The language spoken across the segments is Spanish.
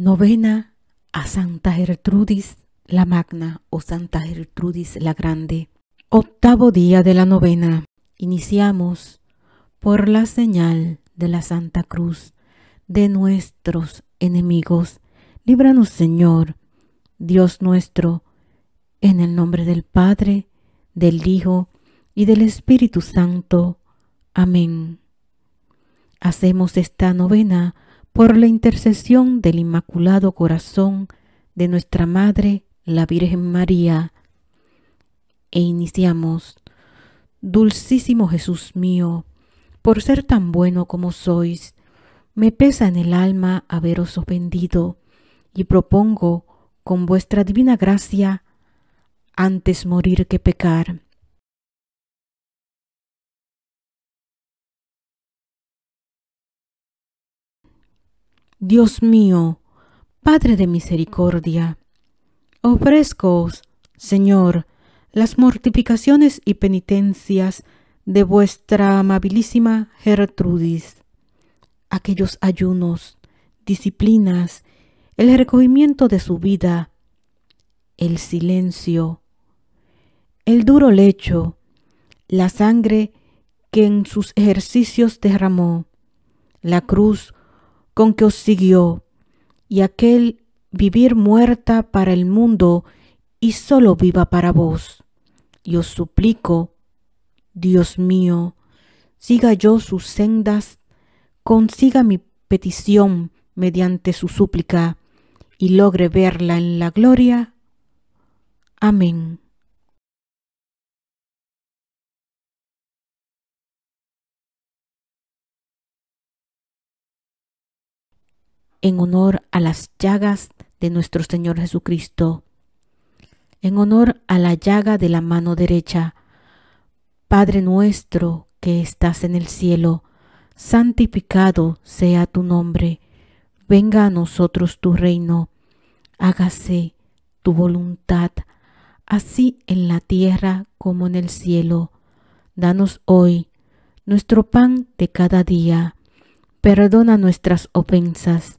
Novena a Santa Gertrudis la Magna o Santa Gertrudis la Grande. Octavo día de la novena. Iniciamos por la señal de la Santa Cruz de nuestros enemigos. Líbranos, Señor, Dios nuestro, en el nombre del Padre, del Hijo y del Espíritu Santo. Amén. Hacemos esta novena por la intercesión del Inmaculado Corazón de nuestra Madre, la Virgen María. E iniciamos, Dulcísimo Jesús mío, por ser tan bueno como sois, me pesa en el alma haberos ofendido, y propongo, con vuestra divina gracia, antes morir que pecar, Dios mío, Padre de misericordia, ofrezcoos, Señor, las mortificaciones y penitencias de vuestra amabilísima Gertrudis, aquellos ayunos, disciplinas, el recogimiento de su vida, el silencio, el duro lecho, la sangre que en sus ejercicios derramó, la cruz con que os siguió, y aquel vivir muerta para el mundo y solo viva para vos. Y os suplico, Dios mío, siga yo sus sendas, consiga mi petición mediante su súplica, y logre verla en la gloria. Amén. en honor a las llagas de nuestro Señor Jesucristo, en honor a la llaga de la mano derecha. Padre nuestro que estás en el cielo, santificado sea tu nombre, venga a nosotros tu reino, hágase tu voluntad, así en la tierra como en el cielo. Danos hoy nuestro pan de cada día, perdona nuestras ofensas,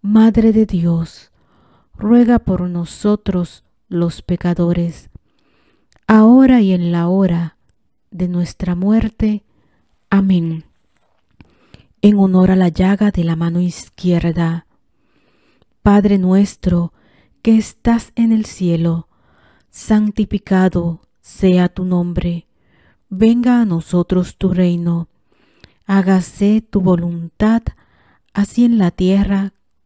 Madre de Dios, ruega por nosotros los pecadores, ahora y en la hora de nuestra muerte. Amén. En honor a la llaga de la mano izquierda. Padre nuestro, que estás en el cielo, santificado sea tu nombre. Venga a nosotros tu reino. Hágase tu voluntad, así en la tierra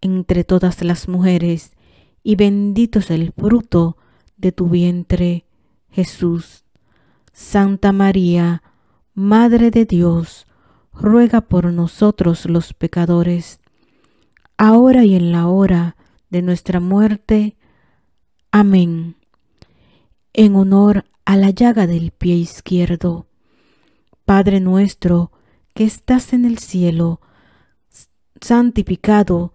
entre todas las mujeres, y bendito es el fruto de tu vientre, Jesús. Santa María, Madre de Dios, ruega por nosotros los pecadores, ahora y en la hora de nuestra muerte. Amén. En honor a la llaga del pie izquierdo. Padre nuestro que estás en el cielo, santificado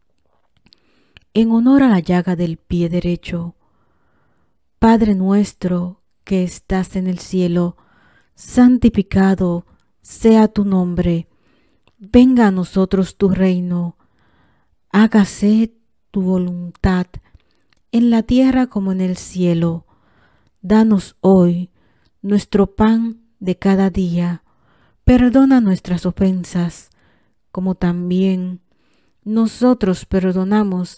en honor a la llaga del pie derecho. Padre nuestro que estás en el cielo, santificado sea tu nombre. Venga a nosotros tu reino. Hágase tu voluntad en la tierra como en el cielo. Danos hoy nuestro pan de cada día. Perdona nuestras ofensas, como también nosotros perdonamos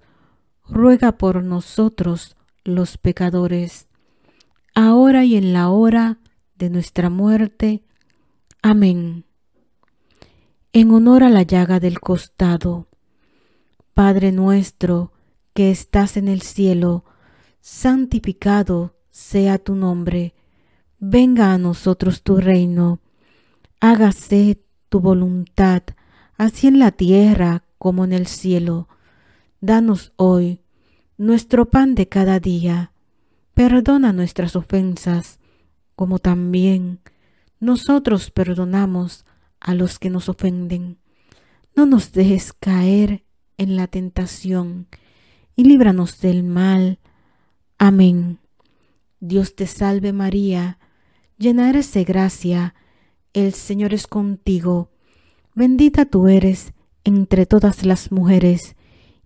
ruega por nosotros los pecadores, ahora y en la hora de nuestra muerte. Amén. En honor a la llaga del costado. Padre nuestro, que estás en el cielo, santificado sea tu nombre. Venga a nosotros tu reino. Hágase tu voluntad, así en la tierra como en el cielo. Danos hoy nuestro pan de cada día. Perdona nuestras ofensas, como también nosotros perdonamos a los que nos ofenden. No nos dejes caer en la tentación y líbranos del mal. Amén. Dios te salve María, llena eres de gracia, el Señor es contigo, bendita tú eres entre todas las mujeres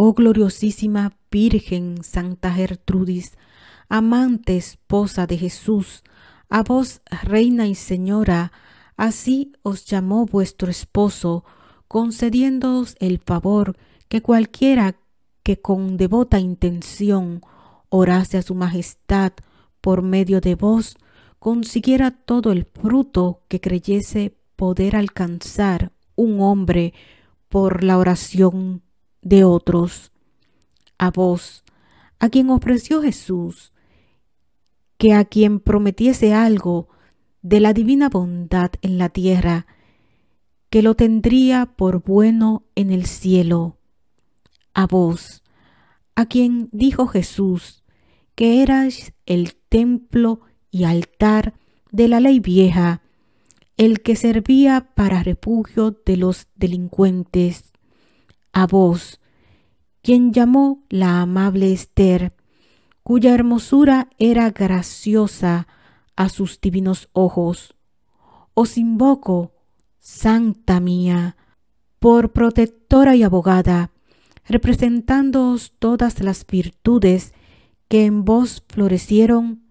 Oh gloriosísima Virgen Santa Gertrudis, amante esposa de Jesús, a vos, Reina y Señora, así os llamó vuestro esposo, concediéndoos el favor que cualquiera que con devota intención orase a su majestad por medio de vos, consiguiera todo el fruto que creyese poder alcanzar un hombre por la oración de otros. A vos, a quien ofreció Jesús, que a quien prometiese algo de la divina bondad en la tierra, que lo tendría por bueno en el cielo. A vos, a quien dijo Jesús, que eras el templo y altar de la ley vieja, el que servía para refugio de los delincuentes, a vos, quien llamó la amable Esther, cuya hermosura era graciosa a sus divinos ojos. Os invoco, Santa mía, por protectora y abogada, representándoos todas las virtudes que en vos florecieron,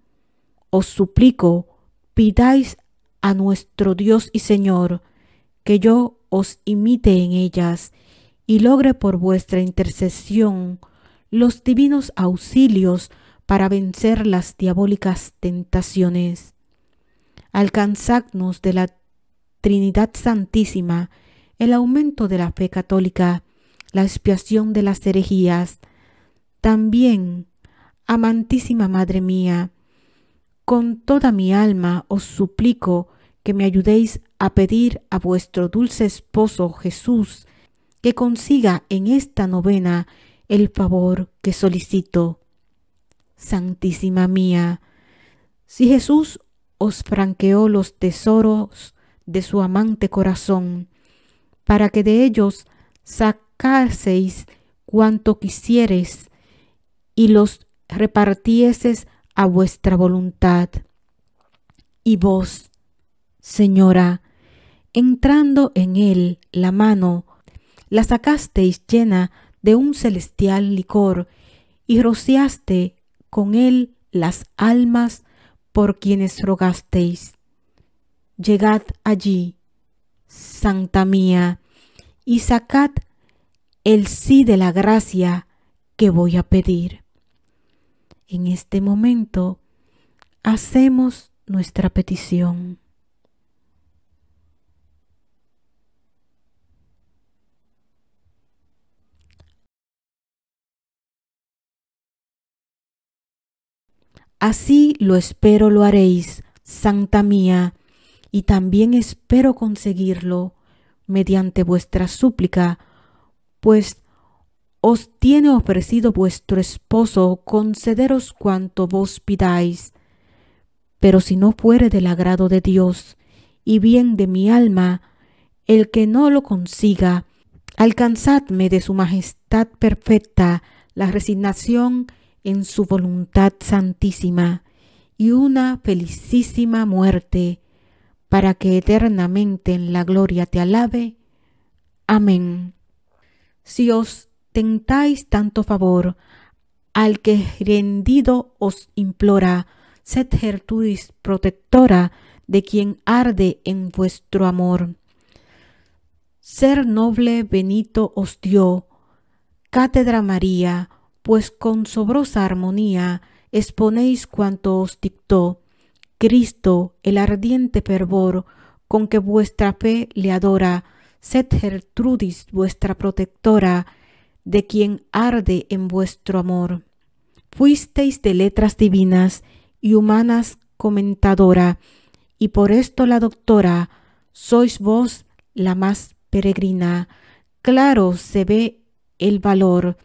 os suplico, pidáis a nuestro Dios y Señor, que yo os imite en ellas y logre por vuestra intercesión los divinos auxilios para vencer las diabólicas tentaciones. Alcanzadnos de la Trinidad Santísima el aumento de la fe católica, la expiación de las herejías. También, amantísima Madre mía, con toda mi alma os suplico que me ayudéis a pedir a vuestro dulce esposo Jesús que consiga en esta novena el favor que solicito. Santísima mía, si Jesús os franqueó los tesoros de su amante corazón, para que de ellos sacaseis cuanto quisieres y los repartieses a vuestra voluntad. Y vos, señora, entrando en él la mano la sacasteis llena de un celestial licor, y rociaste con él las almas por quienes rogasteis. Llegad allí, Santa mía, y sacad el sí de la gracia que voy a pedir. En este momento hacemos nuestra petición. Así lo espero lo haréis, Santa mía, y también espero conseguirlo mediante vuestra súplica, pues os tiene ofrecido vuestro esposo concederos cuanto vos pidáis. Pero si no fuere del agrado de Dios y bien de mi alma, el que no lo consiga, alcanzadme de su majestad perfecta la resignación en su voluntad santísima y una felicísima muerte, para que eternamente en la gloria te alabe. Amén. Si os tentáis tanto favor, al que rendido os implora, sed virtud protectora de quien arde en vuestro amor. Ser noble Benito os dio, cátedra María, pues con sobrosa armonía exponéis cuanto os dictó Cristo el ardiente fervor con que vuestra fe le adora, sed Gertrudis vuestra protectora, de quien arde en vuestro amor. Fuisteis de letras divinas y humanas comentadora, y por esto la doctora, sois vos la más peregrina. Claro se ve el valor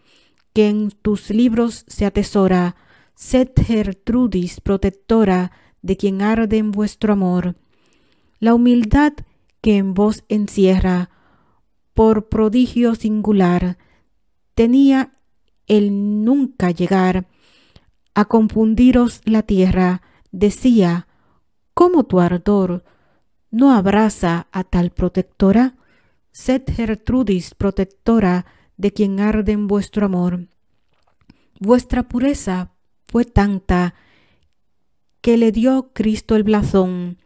que en tus libros se atesora. Sed Gertrudis, protectora de quien arde en vuestro amor. La humildad que en vos encierra, por prodigio singular, tenía el nunca llegar a confundiros la tierra. Decía, ¿cómo tu ardor no abraza a tal protectora? Sed Gertrudis, protectora de quien arde en vuestro amor. Vuestra pureza fue tanta que le dio Cristo el blasón.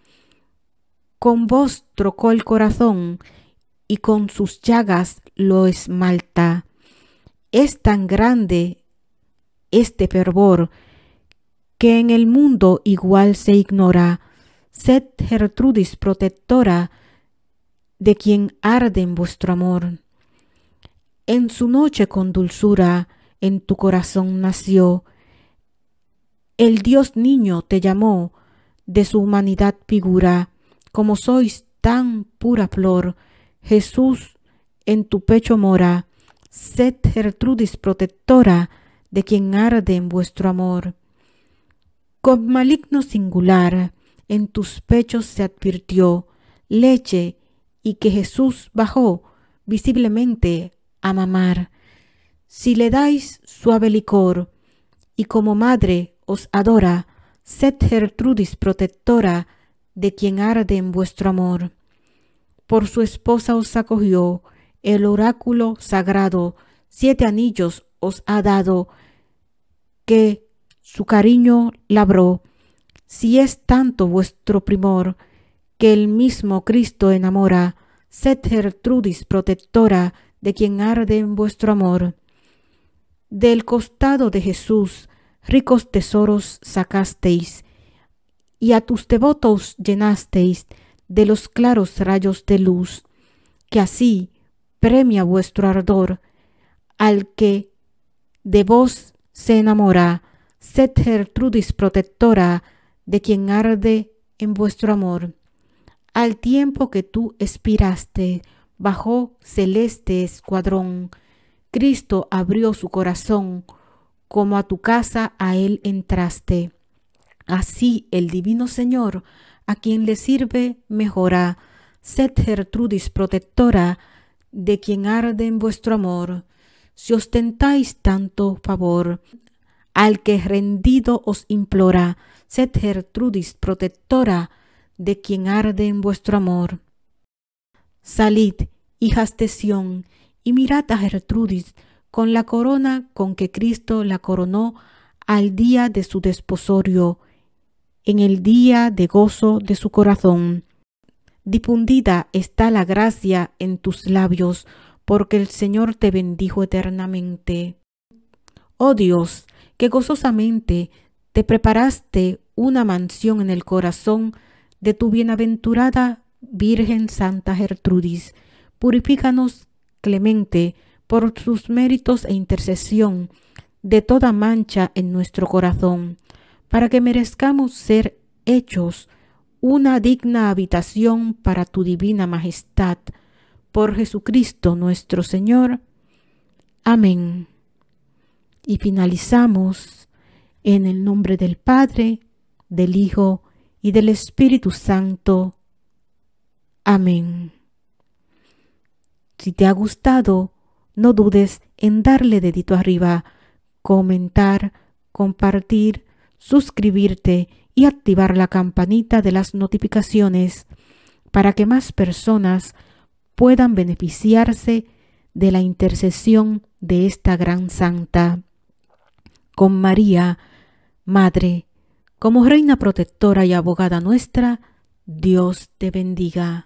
Con vos trocó el corazón y con sus llagas lo esmalta. Es tan grande este fervor que en el mundo igual se ignora. Sed Gertrudis protectora de quien arde en vuestro amor. En su noche con dulzura en tu corazón nació. El Dios niño te llamó de su humanidad figura, como sois tan pura flor, Jesús en tu pecho mora, sed Gertrudis protectora de quien arde en vuestro amor. Con maligno singular en tus pechos se advirtió leche y que Jesús bajó visiblemente si le dais suave licor, y como madre os adora, sed Gertrudis protectora de quien arde en vuestro amor. Por su esposa os acogió el oráculo sagrado, siete anillos os ha dado, que su cariño labró. Si es tanto vuestro primor, que el mismo Cristo enamora, sed Gertrudis protectora de quien arde en vuestro amor. Del costado de Jesús ricos tesoros sacasteis, y a tus devotos llenasteis de los claros rayos de luz, que así premia vuestro ardor al que de vos se enamora, sed Gertrudis protectora de quien arde en vuestro amor. Al tiempo que tú expiraste, Bajo celeste escuadrón. Cristo abrió su corazón, como a tu casa a él entraste. Así el divino Señor, a quien le sirve, mejora. Sed Gertrudis protectora, de quien arde en vuestro amor. Si ostentáis tanto favor, al que rendido os implora, sed Gertrudis protectora, de quien arde en vuestro amor. Salid, hijas de Sión, y mirad a Gertrudis con la corona con que Cristo la coronó al día de su desposorio, en el día de gozo de su corazón. Difundida está la gracia en tus labios, porque el Señor te bendijo eternamente. Oh Dios, que gozosamente te preparaste una mansión en el corazón de tu bienaventurada Virgen Santa Gertrudis, purifícanos, clemente, por sus méritos e intercesión de toda mancha en nuestro corazón, para que merezcamos ser hechos una digna habitación para tu divina majestad. Por Jesucristo nuestro Señor. Amén. Y finalizamos en el nombre del Padre, del Hijo y del Espíritu Santo. Amén. Si te ha gustado, no dudes en darle dedito arriba, comentar, compartir, suscribirte y activar la campanita de las notificaciones para que más personas puedan beneficiarse de la intercesión de esta gran santa. Con María, Madre, como Reina Protectora y Abogada nuestra, Dios te bendiga.